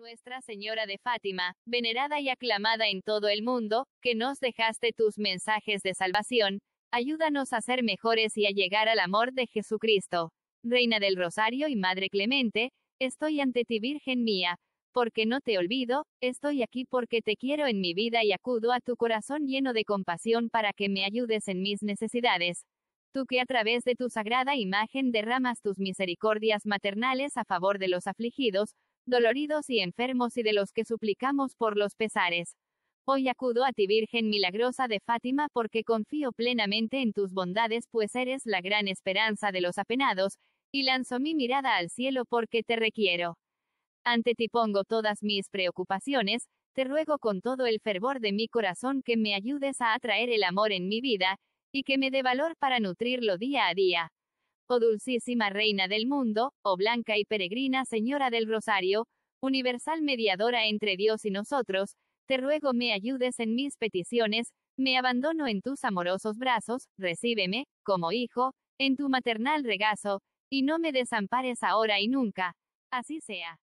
Nuestra Señora de Fátima, venerada y aclamada en todo el mundo, que nos dejaste tus mensajes de salvación, ayúdanos a ser mejores y a llegar al amor de Jesucristo. Reina del Rosario y Madre Clemente, estoy ante ti Virgen mía, porque no te olvido, estoy aquí porque te quiero en mi vida y acudo a tu corazón lleno de compasión para que me ayudes en mis necesidades. Tú que a través de tu sagrada imagen derramas tus misericordias maternales a favor de los afligidos, doloridos y enfermos y de los que suplicamos por los pesares. Hoy acudo a ti Virgen milagrosa de Fátima porque confío plenamente en tus bondades pues eres la gran esperanza de los apenados, y lanzo mi mirada al cielo porque te requiero. Ante ti pongo todas mis preocupaciones, te ruego con todo el fervor de mi corazón que me ayudes a atraer el amor en mi vida, y que me dé valor para nutrirlo día a día oh Dulcísima Reina del Mundo, o Blanca y Peregrina Señora del Rosario, universal mediadora entre Dios y nosotros, te ruego me ayudes en mis peticiones, me abandono en tus amorosos brazos, recíbeme, como hijo, en tu maternal regazo, y no me desampares ahora y nunca. Así sea.